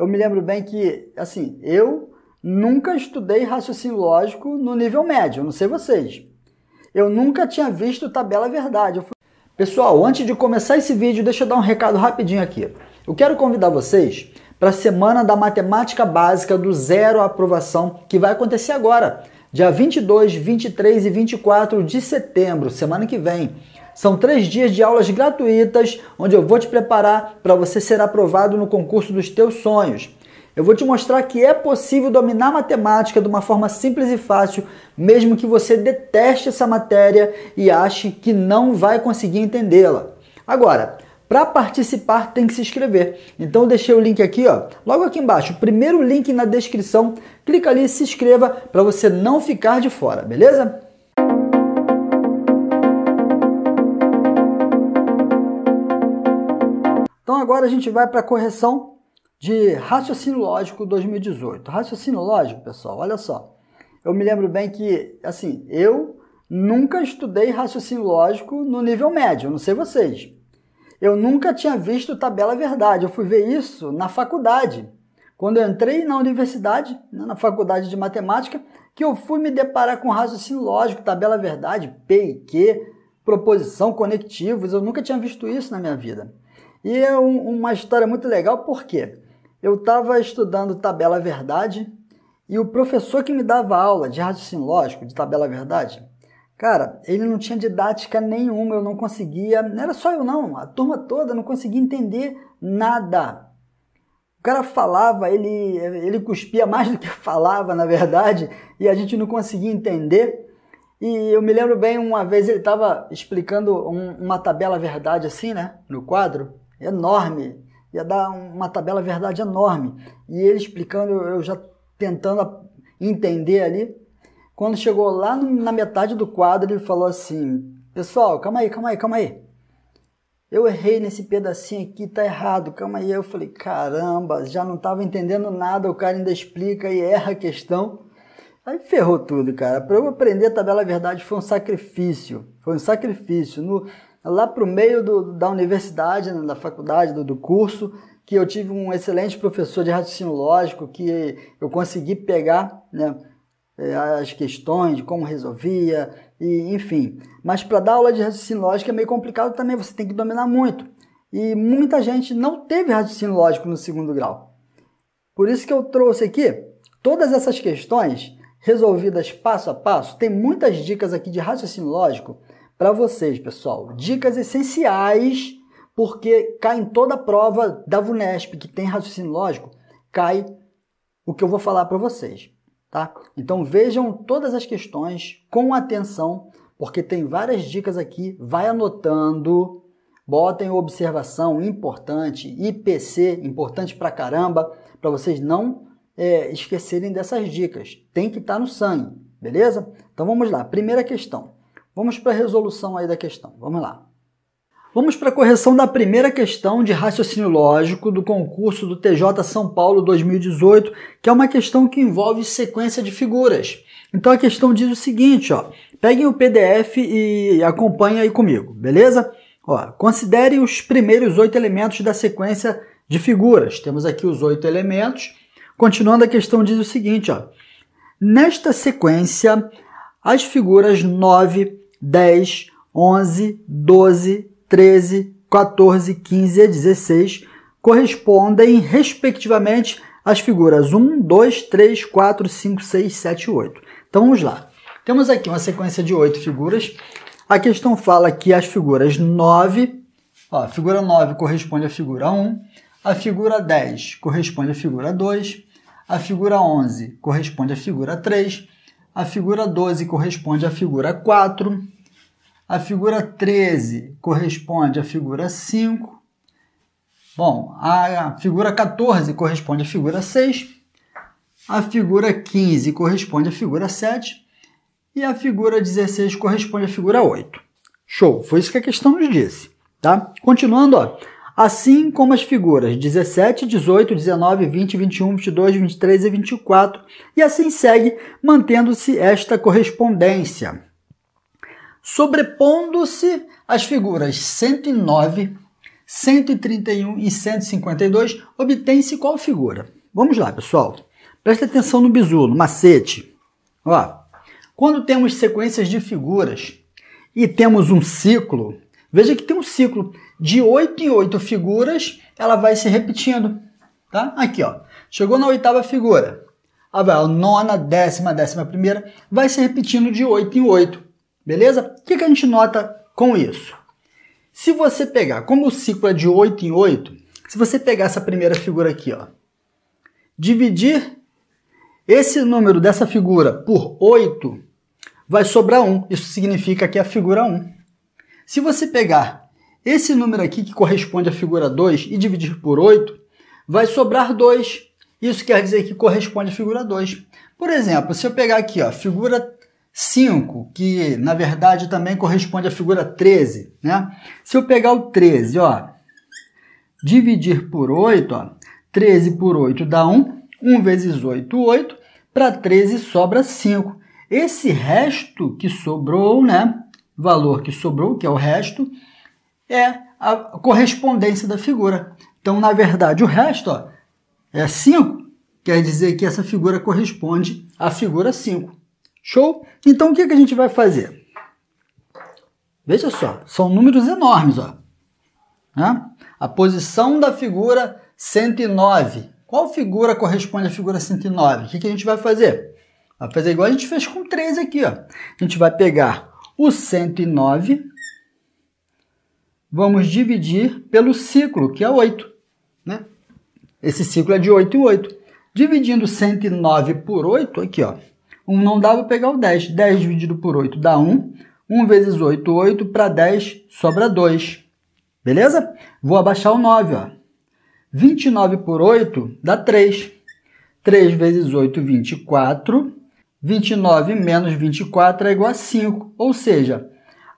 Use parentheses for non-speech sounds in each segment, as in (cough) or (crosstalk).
eu me lembro bem que, assim, eu nunca estudei raciocínio lógico no nível médio, não sei vocês. Eu nunca tinha visto tabela verdade. Fui... Pessoal, antes de começar esse vídeo, deixa eu dar um recado rapidinho aqui. Eu quero convidar vocês para a semana da matemática básica do zero à aprovação, que vai acontecer agora, dia 22, 23 e 24 de setembro, semana que vem. São três dias de aulas gratuitas, onde eu vou te preparar para você ser aprovado no concurso dos teus sonhos. Eu vou te mostrar que é possível dominar matemática de uma forma simples e fácil, mesmo que você deteste essa matéria e ache que não vai conseguir entendê-la. Agora, para participar tem que se inscrever. Então eu deixei o link aqui, ó, logo aqui embaixo, o primeiro link na descrição. Clica ali e se inscreva para você não ficar de fora, beleza? Então agora a gente vai para a correção de raciocínio lógico 2018. Raciocínio lógico, pessoal, olha só. Eu me lembro bem que, assim, eu nunca estudei raciocínio lógico no nível médio, não sei vocês. Eu nunca tinha visto tabela verdade. Eu fui ver isso na faculdade. Quando eu entrei na universidade, né, na faculdade de matemática, que eu fui me deparar com raciocínio lógico, tabela verdade, P e Q, proposição, conectivos. Eu nunca tinha visto isso na minha vida. E é um, uma história muito legal porque eu estava estudando tabela verdade e o professor que me dava aula de raciocínio lógico, de tabela verdade, cara, ele não tinha didática nenhuma, eu não conseguia, não era só eu não, a turma toda não conseguia entender nada. O cara falava, ele, ele cuspia mais do que (laughs) falava, na verdade, e a gente não conseguia entender. E eu me lembro bem, uma vez ele estava explicando um, uma tabela verdade assim, né, no quadro, enorme, ia dar uma tabela verdade enorme. E ele explicando, eu já tentando entender ali. Quando chegou lá na metade do quadro, ele falou assim: Pessoal, calma aí, calma aí, calma aí. Eu errei nesse pedacinho aqui, tá errado, calma aí. Eu falei: Caramba, já não estava entendendo nada, o cara ainda explica e erra a questão. Aí ferrou tudo, cara. Para eu aprender a tabela verdade foi um sacrifício. Foi um sacrifício. No, lá para o meio do, da universidade, né, da faculdade, do, do, curso, que eu tive um excelente professor de raciocínio lógico, que eu consegui pegar né, é, as questões, de como resolvia, e, enfim. Mas para dar aula de raciocínio lógico é meio complicado também, você tem que dominar muito. E muita gente não teve raciocínio lógico no segundo grau. Por isso que eu trouxe aqui todas essas questões resolvidas passo a passo. Tem muitas dicas aqui de raciocínio lógico para vocês, pessoal. Dicas essenciais, porque cai em toda a prova da VUNESP que tem raciocínio lógico, cai o que eu vou falar para vocês, tá? Então vejam todas as questões com atenção, porque tem várias dicas aqui, vai anotando, botem observação importante, IPC importante para caramba, para vocês não é, esquecerem dessas dicas. Tem que estar tá no sangue, beleza? Então vamos lá, primeira questão. Vamos para a resolução aí da questão. Vamos lá. Vamos para a correção da primeira questão de raciocínio lógico do concurso do TJ São Paulo 2018, que é uma questão que envolve sequência de figuras. Então a questão diz o seguinte, ó, peguem o PDF e acompanhem aí comigo, beleza? Ó, considere os primeiros oito elementos da sequência de figuras. Temos aqui os oito elementos. Continuando a questão diz o seguinte, ó, nesta sequência as figuras 9, 10, 11, 12, 13, 14, 15 e 16 correspondem, respectivamente, às figuras 1, 2, 3, 4, 5, 6, 7 8. Então vamos lá. Temos aqui uma sequência de oito figuras. A questão fala que as figuras 9, ó, a figura 9 corresponde à figura 1, a figura 10 corresponde à figura 2, a figura 11 corresponde à figura 3 a figura 12 corresponde à figura 4. A figura 13 corresponde à figura 5. Bom, a figura 14 corresponde à figura 6. A figura 15 corresponde à figura 7. E a figura 16 corresponde à figura 8. Show! Foi isso que a questão nos disse. Tá? Continuando, ó assim como as figuras 17, 18, 19, 20, 21, 22, 23 e 24, e assim segue, mantendo-se esta correspondência. Sobrepondo-se as figuras 109, 131 e 152, obtém-se qual figura? Vamos lá, pessoal. Presta atenção no bizu, no macete. Ó, quando temos sequências de figuras e temos um ciclo, veja que tem um ciclo de 8 em 8 figuras, ela vai se repetindo. Tá? Aqui, ó. Chegou na oitava figura. Ah, a nona, décima, décima primeira, vai se repetindo de 8 em 8. Beleza? O que, que a gente nota com isso? Se você pegar, como o ciclo é de 8 em 8, se você pegar essa primeira figura aqui, ó, dividir esse número dessa figura por 8, vai sobrar 1. Isso significa que é a figura 1. Se você pegar esse número aqui, que corresponde à figura 2, e dividir por 8, vai sobrar 2. Isso quer dizer que corresponde à figura 2. Por exemplo, se eu pegar aqui a figura 5, que na verdade também corresponde à figura 13, né? Se eu pegar o 13, ó, dividir por 8, ó, 13 por 8 dá 1, 1 vezes 8, 8, para 13 sobra 5. Esse resto que sobrou, né? Valor que sobrou, que é o resto, é a correspondência da figura. Então, na verdade, o resto ó, é 5, quer dizer que essa figura corresponde à figura 5. Show? Então, o que, que a gente vai fazer? Veja só, são números enormes. Ó. Né? A posição da figura 109. Qual figura corresponde à figura 109? O que, que a gente vai fazer? Vai fazer igual a gente fez com 3 aqui. Ó. A gente vai pegar o 109 vamos dividir pelo ciclo, que é 8. Né? Esse ciclo é de 8 e 8. Dividindo 109 por 8, aqui, ó, 1 não dá, vou pegar o 10. 10 dividido por 8 dá 1. 1 vezes 8, 8. Para 10, sobra 2. Beleza? Vou abaixar o 9. Ó. 29 por 8 dá 3. 3 vezes 8, 24. 29 menos 24 é igual a 5. Ou seja,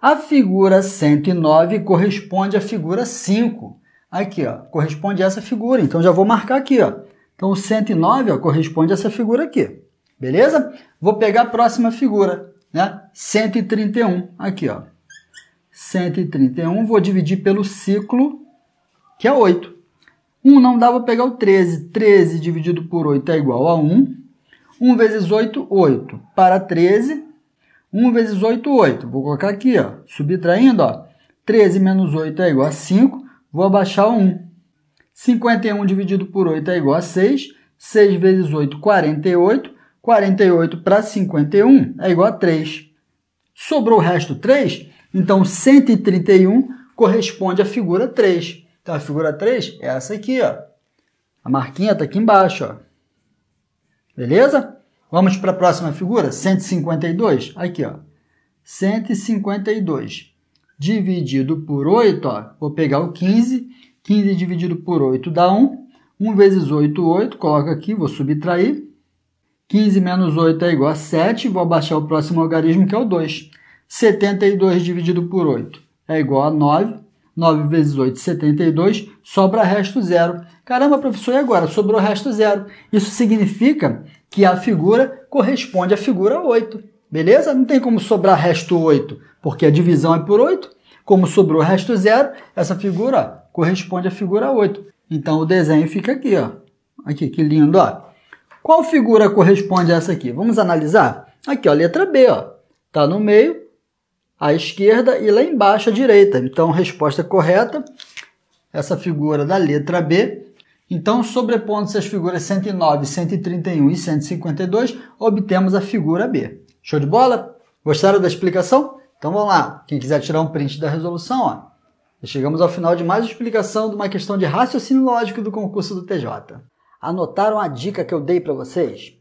a figura 109 corresponde à figura 5. Aqui, ó, corresponde a essa figura. Então, já vou marcar aqui. Ó. Então, o 109 ó, corresponde a essa figura aqui. Beleza? Vou pegar a próxima figura, né? 131, aqui, ó. 131, vou dividir pelo ciclo, que é 8. 1 não dá, vou pegar o 13. 13 dividido por 8 é igual a 1. 1 vezes 8, 8. Para 13, 1 vezes 8, 8. Vou colocar aqui, ó, subtraindo, ó, 13 menos 8 é igual a 5. Vou abaixar 1. 51 dividido por 8 é igual a 6. 6 vezes 8, 48. 48 para 51 é igual a 3. Sobrou o resto 3, então 131 corresponde à figura 3. Então a figura 3 é essa aqui, ó. A marquinha está aqui embaixo, ó. Beleza? Vamos para a próxima figura, 152. Aqui, ó. 152 dividido por 8, ó, vou pegar o 15. 15 dividido por 8 dá 1. 1 vezes 8, 8. Coloca aqui, vou subtrair. 15 menos 8 é igual a 7. Vou abaixar o próximo algarismo, que é o 2. 72 dividido por 8 é igual a 9. 9 vezes 8, 72, sobra resto zero. Caramba, professor, e agora? Sobrou resto zero. Isso significa que a figura corresponde à figura 8. Beleza? Não tem como sobrar resto 8, porque a divisão é por 8. Como sobrou resto zero, essa figura ó, corresponde à figura 8. Então o desenho fica aqui, ó. Aqui, que lindo, ó. Qual figura corresponde a essa aqui? Vamos analisar? Aqui, ó, letra B, ó. Tá no meio, à esquerda e lá embaixo à direita. Então, resposta correta, essa figura da letra B. Então, sobrepondo-se as figuras 109, 131 e 152, obtemos a figura B. Show de bola? Gostaram da explicação? Então vamos lá. Quem quiser tirar um print da resolução, ó. Chegamos ao final de mais explicação de uma questão de raciocínio lógico do concurso do TJ. Anotaram a dica que eu dei para vocês?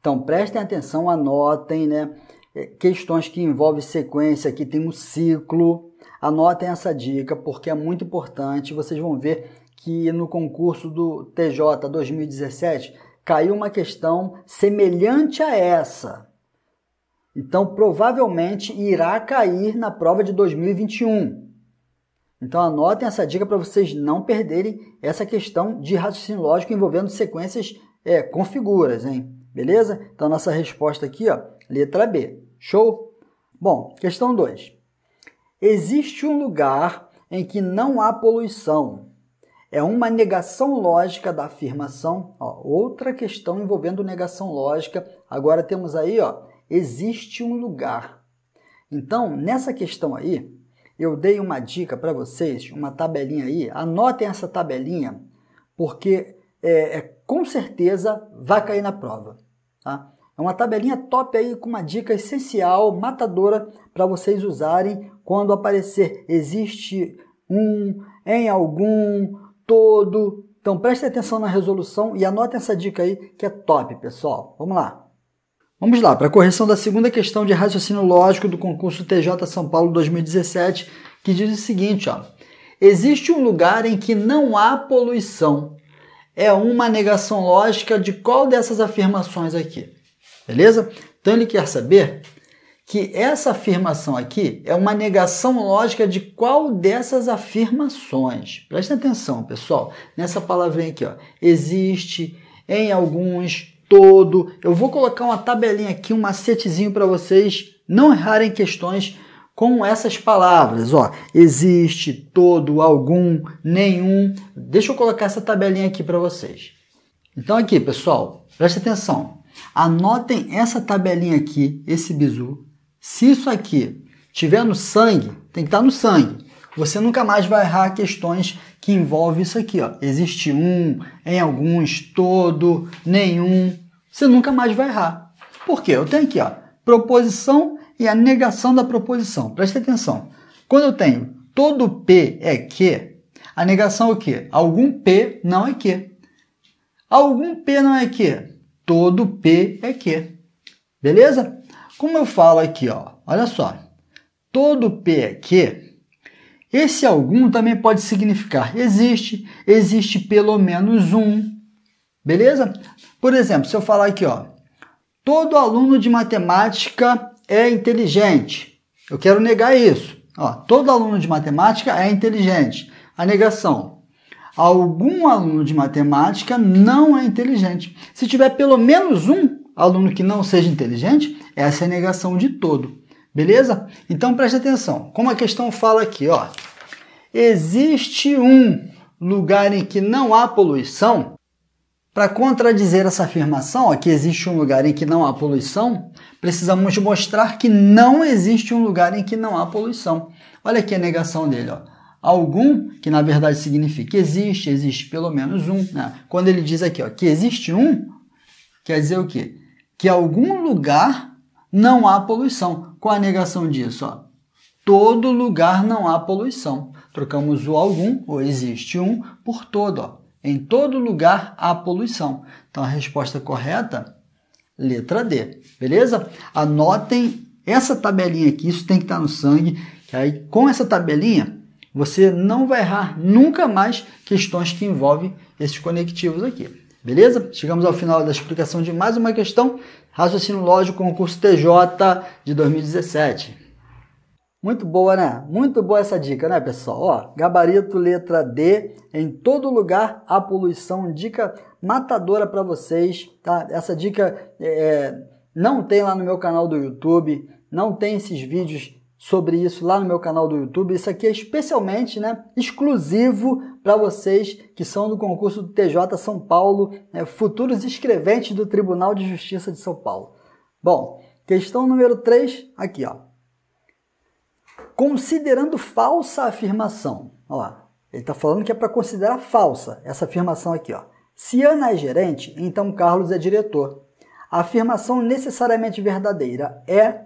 Então prestem atenção, anotem, né? É, questões que envolvem sequência, que tem um ciclo. Anotem essa dica porque é muito importante. Vocês vão ver que no concurso do TJ 2017 caiu uma questão semelhante a essa. Então, provavelmente irá cair na prova de 2021. Então, anotem essa dica para vocês não perderem essa questão de raciocínio lógico envolvendo sequências é, com figuras, hein? Beleza? Então, nossa resposta aqui, ó, letra B. Show? Bom, questão 2. Existe um lugar em que não há poluição. É uma negação lógica da afirmação. Ó, outra questão envolvendo negação lógica. Agora temos aí, ó, existe um lugar. Então, nessa questão aí, eu dei uma dica para vocês, uma tabelinha aí. Anotem essa tabelinha, porque é, é com certeza vai cair na prova. Tá? É uma tabelinha top aí com uma dica essencial, matadora, para vocês usarem quando aparecer existe um, em algum, todo. Então preste atenção na resolução e anote essa dica aí que é top, pessoal. Vamos lá. Vamos lá, para a correção da segunda questão de raciocínio lógico do concurso TJ São Paulo 2017, que diz o seguinte, ó. Existe um lugar em que não há poluição. É uma negação lógica de qual dessas afirmações aqui? Beleza? Então ele quer saber que essa afirmação aqui é uma negação lógica de qual dessas afirmações. Presta atenção, pessoal, nessa palavrinha aqui, ó. Existe em alguns todo. Eu vou colocar uma tabelinha aqui, um macetezinho para vocês não errarem questões com essas palavras, ó. Existe todo, algum, nenhum. Deixa eu colocar essa tabelinha aqui para vocês. Então aqui, pessoal, presta atenção. Anotem essa tabelinha aqui, esse bizu. Se isso aqui tiver no sangue, tem que estar no sangue. Você nunca mais vai errar questões que envolvem isso aqui, ó. Existe um, em alguns, todo, nenhum. Você nunca mais vai errar. Por quê? Eu tenho aqui, ó, proposição e a negação da proposição. Presta atenção. Quando eu tenho todo P é que, a negação é o quê? Algum P não é que. Algum P não é que todo P é Q. Beleza? Como eu falo aqui, ó, olha só. Todo P é Q. Esse algum também pode significar existe, existe pelo menos um. Beleza? Por exemplo, se eu falar aqui, ó, todo aluno de matemática é inteligente. Eu quero negar isso. Ó, todo aluno de matemática é inteligente. A negação, algum aluno de matemática não é inteligente. Se tiver pelo menos um aluno que não seja inteligente, essa é a negação de todo. Beleza? Então preste atenção. Como a questão fala aqui, ó, existe um lugar em que não há poluição, para contradizer essa afirmação, ó, que existe um lugar em que não há poluição, precisamos mostrar que não existe um lugar em que não há poluição. Olha aqui a negação dele. Ó algum, que na verdade significa existe, existe pelo menos um. Né? Quando ele diz aqui ó, que existe um, quer dizer o quê? Que algum lugar não há poluição. Qual a negação disso? Ó? Todo lugar não há poluição. Trocamos o algum, ou existe um, por todo. Ó. Em todo lugar há poluição. Então a resposta correta, letra D. Beleza? Anotem essa tabelinha aqui, isso tem que estar no sangue, que aí com essa tabelinha você não vai errar nunca mais questões que envolvem esses conectivos aqui. Beleza? Chegamos ao final da explicação de mais uma questão. Raciocínio lógico concurso TJ de 2017. Muito boa, né? Muito boa essa dica, né, pessoal? Ó, gabarito letra D, em todo lugar a poluição, dica matadora para vocês, tá? Essa dica é, não tem lá no meu canal do YouTube, não tem esses vídeos sobre isso lá no meu canal do YouTube. Isso aqui é especialmente né, exclusivo para vocês que são do concurso do TJ São Paulo, né, futuros escreventes do Tribunal de Justiça de São Paulo. Bom, questão número 3, aqui ó. Considerando falsa a afirmação, ó, ele está falando que é para considerar falsa essa afirmação aqui, ó. Se Ana é gerente, então Carlos é diretor. A afirmação necessariamente verdadeira é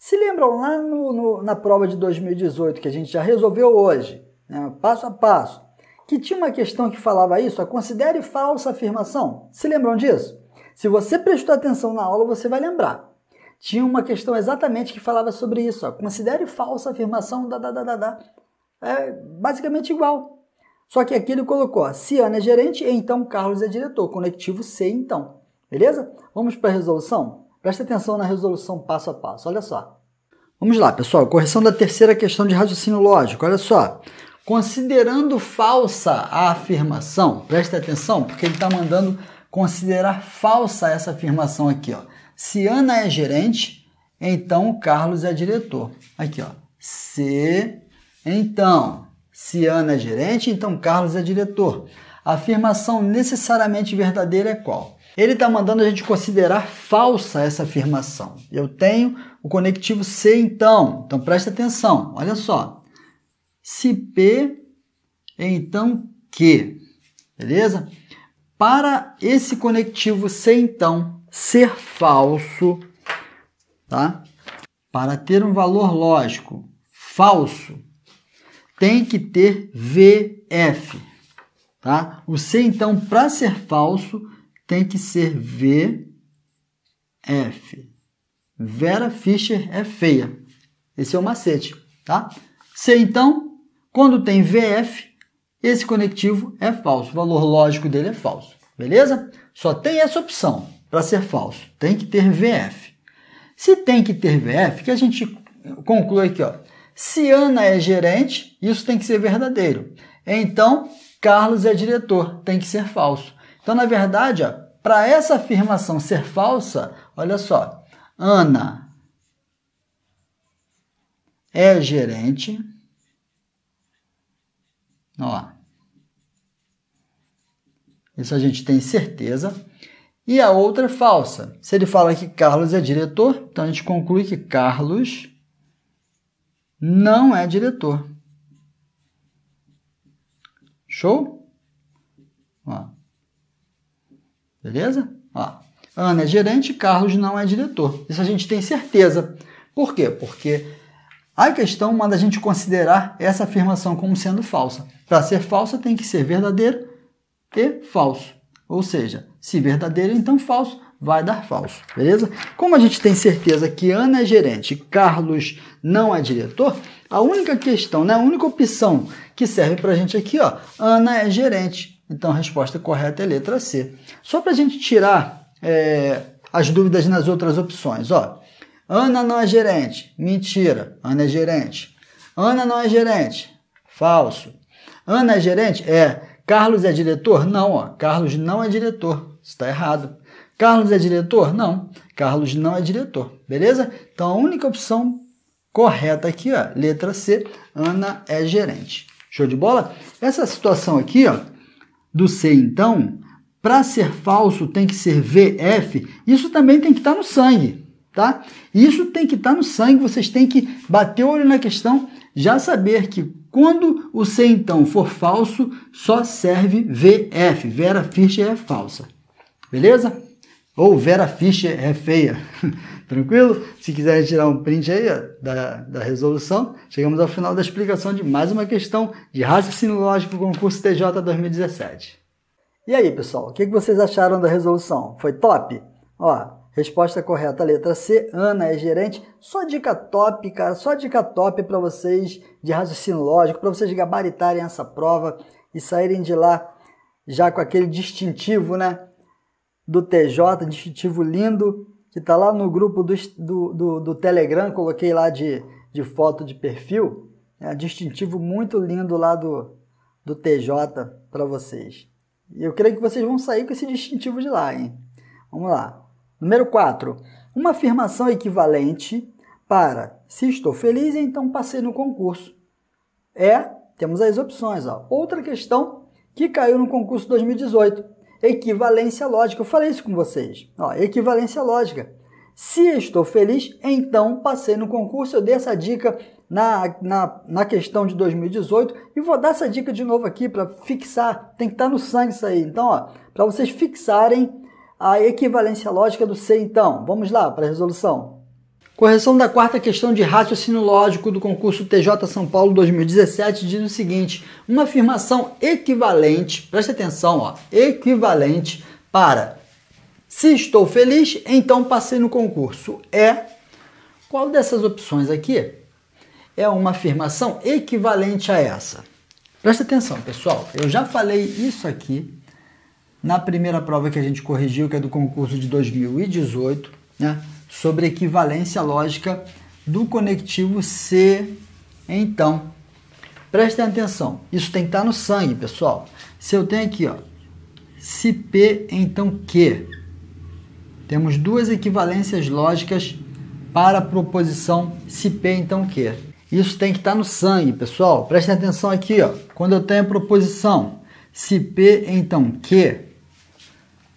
se lembram lá no, no, na prova de 2018, que a gente já resolveu hoje, né, passo a passo, que tinha uma questão que falava isso, a considere falsa afirmação. Se lembram disso? Se você prestou atenção na aula, você vai lembrar. Tinha uma questão exatamente que falava sobre isso, ó, considere falsa afirmação, da, da, da, da, da. É basicamente igual. Só que aqui ele colocou, se Ana é gerente, então Carlos é diretor, conectivo C então. Beleza? Vamos para a resolução? Presta atenção na resolução passo a passo, olha só. Vamos lá, pessoal, correção da terceira questão de raciocínio lógico, olha só. Considerando falsa a afirmação, presta atenção, porque ele está mandando considerar falsa essa afirmação aqui, ó. Se Ana é gerente, então Carlos é diretor. Aqui, ó. Se então, se Ana é gerente, então Carlos é diretor. A afirmação necessariamente verdadeira é qual? Ele está mandando a gente considerar falsa essa afirmação. Eu tenho o conectivo se então. Então presta atenção, olha só. Se P, então q, Beleza? Para esse conectivo se então ser falso, tá? Para ter um valor lógico falso, tem que ter VF, tá? O C então para ser falso tem que ser VF. Vera Fischer é feia. Esse é o macete, tá? C, então, quando tem VF, esse conectivo é falso. O valor lógico dele é falso, beleza? Só tem essa opção para ser falso. Tem que ter VF. Se tem que ter VF, que a gente conclui aqui, ó. Se Ana é gerente, isso tem que ser verdadeiro. Então, Carlos é diretor, tem que ser falso. Então, na verdade, para essa afirmação ser falsa, olha só, Ana é gerente. Ó. Isso a gente tem certeza. E a outra é falsa. Se ele fala que Carlos é diretor, então a gente conclui que Carlos não é diretor. Show? Ó. Beleza? Ó. Ana é gerente, Carlos não é diretor. Isso a gente tem certeza. Por quê? Porque a questão manda a gente considerar essa afirmação como sendo falsa. Para ser falsa, tem que ser verdadeiro e falso. Ou seja, se verdadeiro, então falso, vai dar falso, beleza? Como a gente tem certeza que Ana é gerente e Carlos não é diretor, a única questão, né, a única opção que serve para a gente aqui, ó, Ana é gerente então a resposta correta é letra C. Só para a gente tirar é, as dúvidas nas outras opções, ó. Ana não é gerente. Mentira. Ana é gerente. Ana não é gerente. Falso. Ana é gerente? É. Carlos é diretor? Não, ó. Carlos não é diretor. Está errado. Carlos é diretor? Não. Carlos não é diretor. Beleza? Então a única opção correta aqui, ó, letra C, Ana é gerente. Show de bola? Essa situação aqui, ó, do C, então, para ser falso tem que ser VF, isso também tem que estar tá no sangue, tá? Isso tem que estar tá no sangue, vocês têm que bater o olho na questão, já saber que quando o C então for falso, só serve VF, Vera Fischer é falsa. Beleza? Ou Vera Fischer é feia. (laughs) Tranquilo? Se quiser tirar um print aí ó, da, da resolução, chegamos ao final da explicação de mais uma questão de raciocínio lógico concurso TJ 2017. E aí, pessoal, o que vocês acharam da resolução? Foi top? Ó, Resposta correta, letra C. Ana é gerente. Só dica top, cara. Só dica top para vocês de raciocínio lógico, para vocês gabaritarem essa prova e saírem de lá já com aquele distintivo, né? Do TJ, distintivo lindo que está lá no grupo do, do, do, do, Telegram, coloquei lá de, de foto de perfil, é um distintivo muito lindo lá do, do TJ para vocês. E eu creio que vocês vão sair com esse distintivo de lá, hein? Vamos lá. Número 4. Uma afirmação equivalente para se estou feliz, então passei no concurso. É, temos as opções. Ó. Outra questão que caiu no concurso 2018 equivalência lógica. Eu falei isso com vocês. Ó, equivalência lógica. Se estou feliz, então passei no concurso. Eu dei essa dica na, na, na questão de 2018 e vou dar essa dica de novo aqui para fixar. Tem que estar tá no sangue isso aí. Então, para vocês fixarem a equivalência lógica do ser, então. Vamos lá para a resolução. Correção da quarta questão de raciocínio lógico do concurso TJ São Paulo 2017 diz o seguinte: uma afirmação equivalente, presta atenção, ó, equivalente para se estou feliz, então passei no concurso. É qual dessas opções aqui é uma afirmação equivalente a essa? Presta atenção, pessoal. Eu já falei isso aqui na primeira prova que a gente corrigiu, que é do concurso de 2018, né? sobre equivalência lógica do conectivo C. Então, prestem atenção, isso tem que estar no sangue, pessoal. Se eu tenho aqui, ó, se P, então Q. Temos duas equivalências lógicas para a proposição se P, então Q. Isso tem que estar no sangue, pessoal. Prestem atenção aqui, ó. Quando eu tenho a proposição se P, então Q,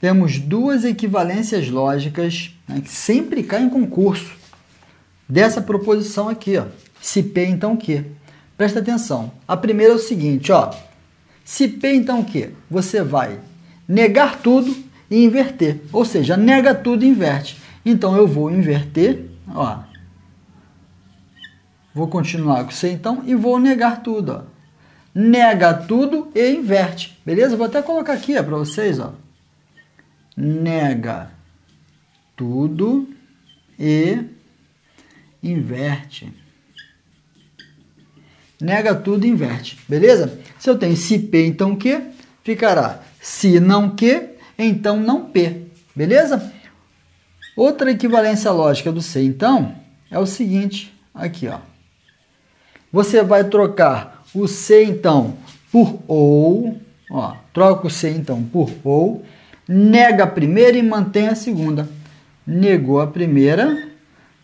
temos duas equivalências lógicas né, que sempre cai em concurso, dessa proposição aqui, ó. Se P então Q. Presta atenção. A primeira é o seguinte, ó. Se P então Q, você vai negar tudo e inverter. Ou seja, nega tudo e inverte. Então eu vou inverter, ó. Vou continuar com C então e vou negar tudo, ó. Nega tudo e inverte. Beleza? Vou até colocar aqui para vocês, ó. Nega tudo e inverte. Nega tudo e inverte, beleza? Se eu tenho se P, então Q, ficará se não Q, então não P, beleza? Outra equivalência lógica do C, então, é o seguinte, aqui, ó. Você vai trocar o C, então, por ou, ó, troca o C, então, por ou, nega a primeira e mantém a segunda negou a primeira,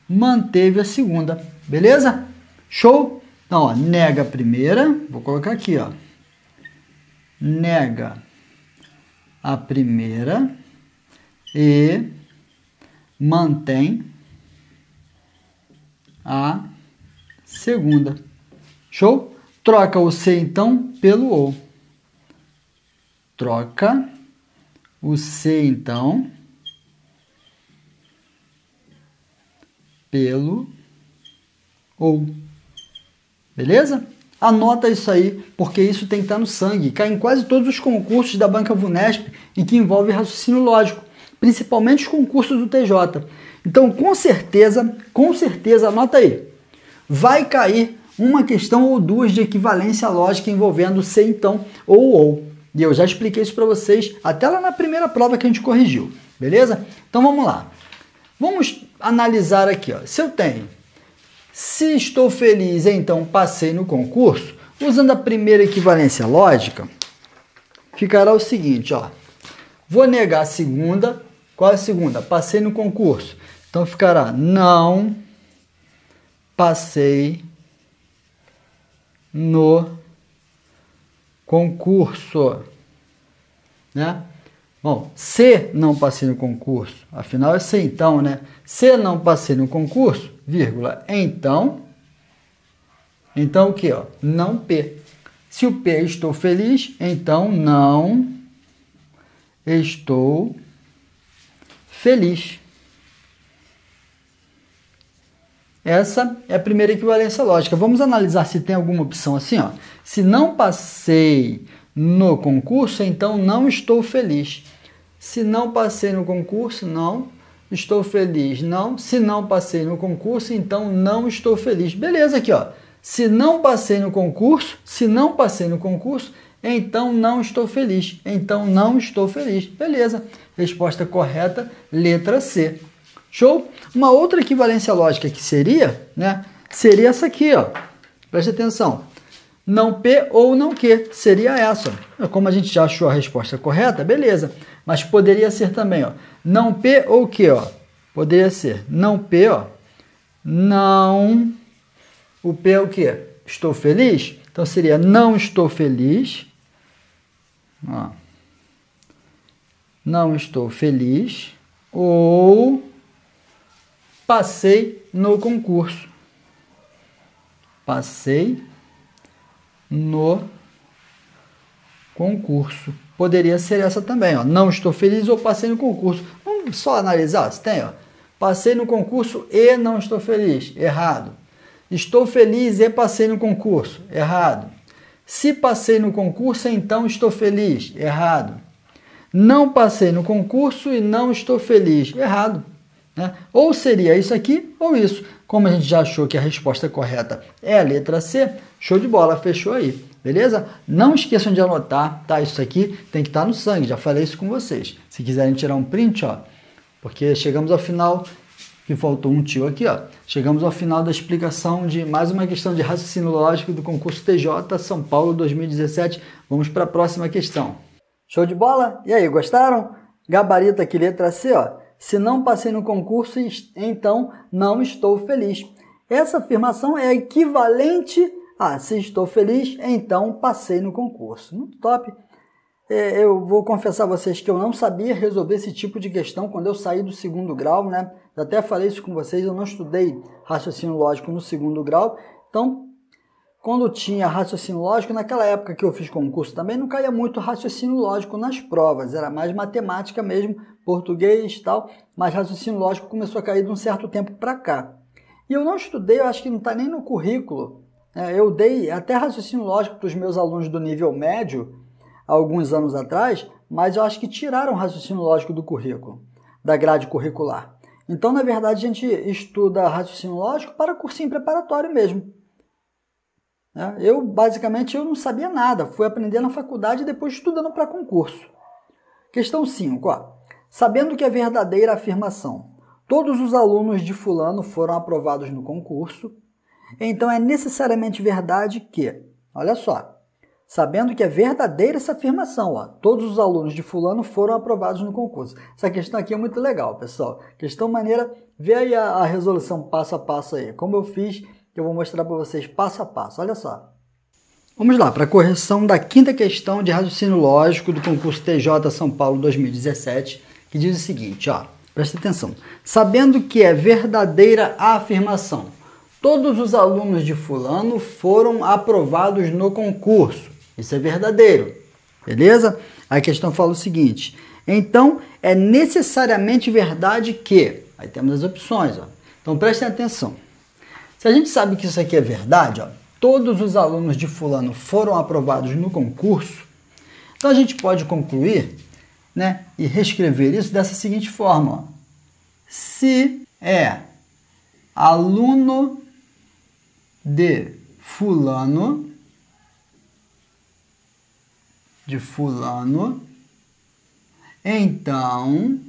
manteve a segunda. Beleza? Show? Então, ó, nega a primeira, vou colocar aqui, ó. Nega a primeira e mantém a segunda. Show? Troca o C então pelo o. Troca o C então pelo ou. Beleza? Anota isso aí, porque isso tem que estar no sangue. Cai em quase todos os concursos da Banca Vunesp e que envolve raciocínio lógico, principalmente os concursos do TJ. Então, com certeza, com certeza, anota aí. Vai cair uma questão ou duas de equivalência lógica envolvendo se então ou ou. E eu já expliquei isso para vocês até lá na primeira prova que a gente corrigiu, beleza? Então vamos lá. Vamos analisar aqui. Ó. Se eu tenho, se estou feliz, então passei no concurso, usando a primeira equivalência lógica, ficará o seguinte, ó. Vou negar a segunda. Qual é a segunda? Passei no concurso. Então ficará não passei no concurso, né? Bom, se não passei no concurso, afinal é se então, né? Se não passei no concurso, vírgula, então, então o que, Não P. Se o P é estou feliz, então não estou feliz. Essa é a primeira equivalência lógica. Vamos analisar se tem alguma opção assim, ó. Se não passei no concurso, então não estou feliz. Se não passei no concurso, não estou feliz. Não, se não passei no concurso, então não estou feliz. Beleza aqui, ó. Se não passei no concurso, se não passei no concurso, então não estou feliz. Então não estou feliz. Beleza. Resposta correta, letra C. Show? Uma outra equivalência lógica que seria, né? Seria essa aqui, ó. Preste atenção não P ou não Q. Seria essa. Como a gente já achou a resposta correta, beleza. Mas poderia ser também, ó, não P ou Q, ó. Poderia ser não P, ó. Não o P é o quê? Estou feliz? Então seria não estou feliz. Ó. Não estou feliz ou passei no concurso. Passei no concurso. Poderia ser essa também, ó. Não estou feliz ou passei no concurso. Vamos só analisar se tem, ó. Passei no concurso e não estou feliz. Errado. Estou feliz e passei no concurso. Errado. Se passei no concurso, então estou feliz. Errado. Não passei no concurso e não estou feliz. Errado. Né? Ou seria isso aqui ou isso. Como a gente já achou que a resposta correta é a letra C, show de bola, fechou aí, beleza? Não esqueçam de anotar, tá? Isso aqui tem que estar tá no sangue, já falei isso com vocês. Se quiserem tirar um print, ó, porque chegamos ao final, que faltou um tio aqui, ó. Chegamos ao final da explicação de mais uma questão de raciocínio lógico do concurso TJ São Paulo 2017. Vamos para a próxima questão. Show de bola? E aí, gostaram? Gabarito aqui, letra C, ó se não passei no concurso, então não estou feliz. Essa afirmação é equivalente a se estou feliz, então passei no concurso. Muito top. É, eu vou confessar a vocês que eu não sabia resolver esse tipo de questão quando eu saí do segundo grau, né? Eu até falei isso com vocês, eu não estudei raciocínio lógico no segundo grau, então quando tinha raciocínio lógico, naquela época que eu fiz concurso também, não caía muito raciocínio lógico nas provas, era mais matemática mesmo, português e tal, mas raciocínio lógico começou a cair de um certo tempo para cá. E eu não estudei, eu acho que não está nem no currículo. Né? eu dei até raciocínio lógico para os meus alunos do nível médio, alguns anos atrás, mas eu acho que tiraram raciocínio lógico do currículo, da grade curricular. Então, na verdade, a gente estuda raciocínio lógico para cursinho preparatório mesmo. Né? Eu, basicamente, eu não sabia nada, fui aprender na faculdade e depois estudando para concurso. Questão 5. Ó. Sabendo que é a verdadeira afirmação todos os alunos de Fulano foram aprovados no concurso, então é necessariamente verdade que, olha só, sabendo que é verdadeira essa afirmação, ó, todos os alunos de Fulano foram aprovados no concurso. Essa questão aqui é muito legal, pessoal. Questão maneira, vê aí a, a resolução passo a passo aí, como eu fiz eu vou mostrar para vocês passo a passo. Olha só. Vamos lá, para a correção da quinta questão de raciocínio lógico do concurso TJ São Paulo 2017, que diz o seguinte, ó, presta atenção. Sabendo que é verdadeira a afirmação, todos os alunos de fulano foram aprovados no concurso. Isso é verdadeiro, beleza? A questão fala o seguinte, então é necessariamente verdade que... Aí temos as opções, ó. Então prestem atenção. Se a gente sabe que isso aqui é verdade, ó, todos os alunos de fulano foram aprovados no concurso, então a gente pode concluir né, e reescrever isso dessa seguinte forma. Ó. Se é aluno de fulano, de fulano, então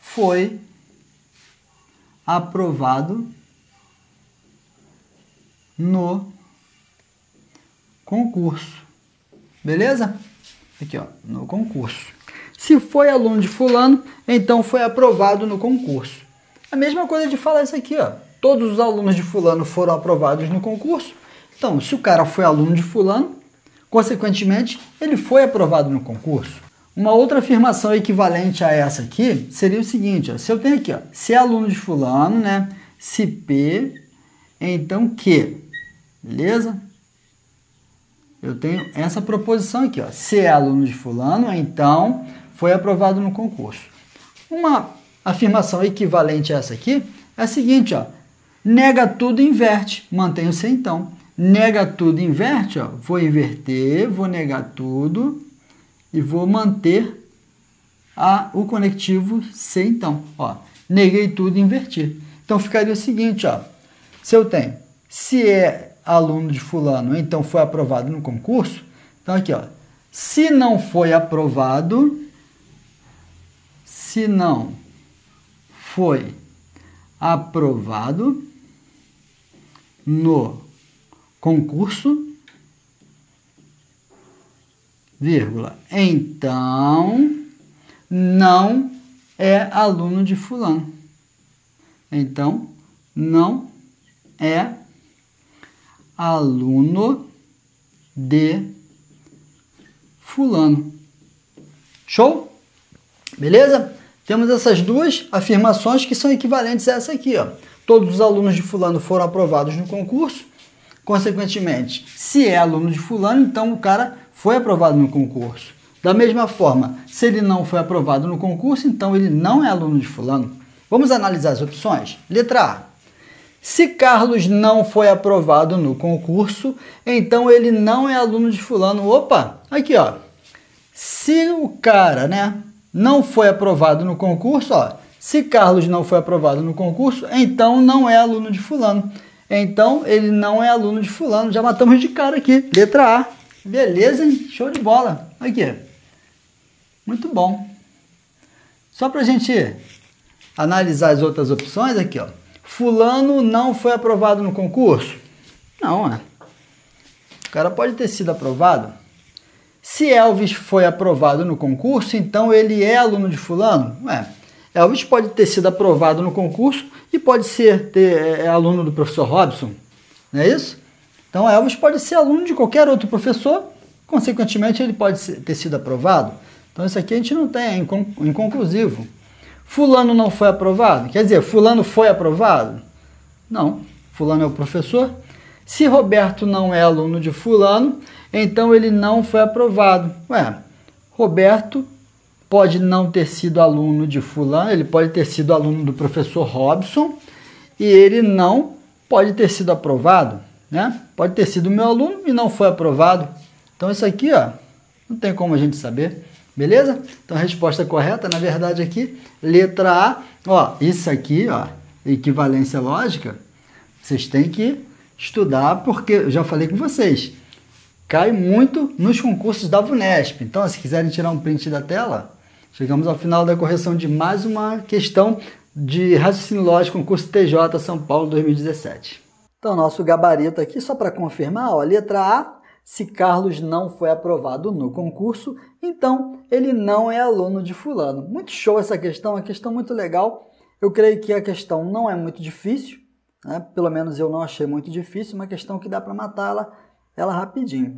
foi aprovado no concurso. Beleza? Aqui, ó, no concurso. Se foi aluno de fulano, então foi aprovado no concurso. A mesma coisa de falar isso aqui, ó. Todos os alunos de fulano foram aprovados no concurso. Então, se o cara foi aluno de fulano, consequentemente, ele foi aprovado no concurso. Uma outra afirmação equivalente a essa aqui seria o seguinte, ó. Se eu tenho aqui, ó, se é aluno de fulano, né? Se P, então Q. Beleza? Eu tenho essa proposição aqui, ó. Se é aluno de fulano, então foi aprovado no concurso. Uma afirmação equivalente a essa aqui é a seguinte, ó. Nega tudo, inverte. Mantém o sem então. Nega tudo, inverte, ó. Vou inverter, vou negar tudo e vou manter a, o conectivo sem então, ó. Neguei tudo, inverti. Então ficaria o seguinte, ó. Se eu tenho se é aluno de fulano, então foi aprovado no concurso. Então aqui, ó. Se não foi aprovado, se não foi aprovado no concurso, vírgula, então não é aluno de fulano. Então não é aluno de fulano. Show? Beleza? Temos essas duas afirmações que são equivalentes a essa aqui, ó. Todos os alunos de fulano foram aprovados no concurso. Consequentemente, se é aluno de fulano, então o cara foi aprovado no concurso. Da mesma forma, se ele não foi aprovado no concurso, então ele não é aluno de fulano. Vamos analisar as opções? Letra A. Se Carlos não foi aprovado no concurso, então ele não é aluno de fulano. Opa, aqui ó. Se o cara, né, não foi aprovado no concurso, ó. Se Carlos não foi aprovado no concurso, então não é aluno de fulano. Então ele não é aluno de fulano. Já matamos de cara aqui. Letra A. Beleza, hein? Show de bola. Aqui. Muito bom. Só pra gente analisar as outras opções aqui, ó fulano não foi aprovado no concurso? Não, né? O cara pode ter sido aprovado. Se Elvis foi aprovado no concurso, então ele é aluno de fulano? É. Elvis pode ter sido aprovado no concurso e pode ser ter, é, é aluno do professor Robson, não é isso? Então Elvis pode ser aluno de qualquer outro professor, consequentemente ele pode ter sido aprovado. Então isso aqui a gente não tem, é inconclusivo. Fulano não foi aprovado? Quer dizer, Fulano foi aprovado? Não. Fulano é o professor. Se Roberto não é aluno de Fulano, então ele não foi aprovado. Ué, Roberto pode não ter sido aluno de Fulano, ele pode ter sido aluno do professor Robson e ele não pode ter sido aprovado, né? Pode ter sido meu aluno e não foi aprovado. Então isso aqui, ó, não tem como a gente saber. Beleza? Então a resposta correta, na verdade, aqui, letra A, ó, isso aqui, ó, equivalência lógica, vocês têm que estudar, porque eu já falei com vocês, cai muito nos concursos da VUNESP. Então, se quiserem tirar um print da tela, chegamos ao final da correção de mais uma questão de raciocínio lógico, concurso TJ São Paulo 2017. Então, nosso gabarito aqui, só para confirmar, ó, letra A, se Carlos não foi aprovado no concurso, então ele não é aluno de Fulano. Muito show essa questão, é questão muito legal. Eu creio que a questão não é muito difícil, né? pelo menos eu não achei muito difícil, uma questão que dá para matá-la ela rapidinho.